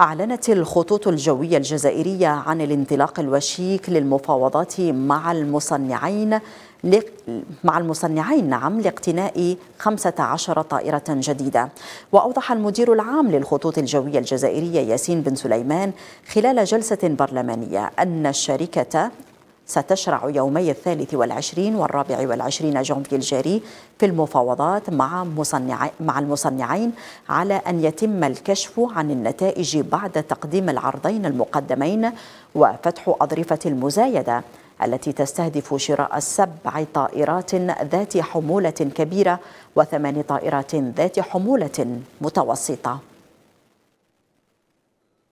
أعلنت الخطوط الجوية الجزائرية عن الانطلاق الوشيك للمفاوضات مع المصنعين مع المصنعين نعم لاقتناء 15 طائرة جديدة وأوضح المدير العام للخطوط الجوية الجزائرية ياسين بن سليمان خلال جلسة برلمانية أن الشركة ستشرع يومي الثالث والعشرين والرابع والعشرين جانفي الجاري في المفاوضات مع, مصنع مع المصنعين على أن يتم الكشف عن النتائج بعد تقديم العرضين المقدمين وفتح أضرفة المزايدة التي تستهدف شراء سبع طائرات ذات حمولة كبيرة وثمان طائرات ذات حمولة متوسطة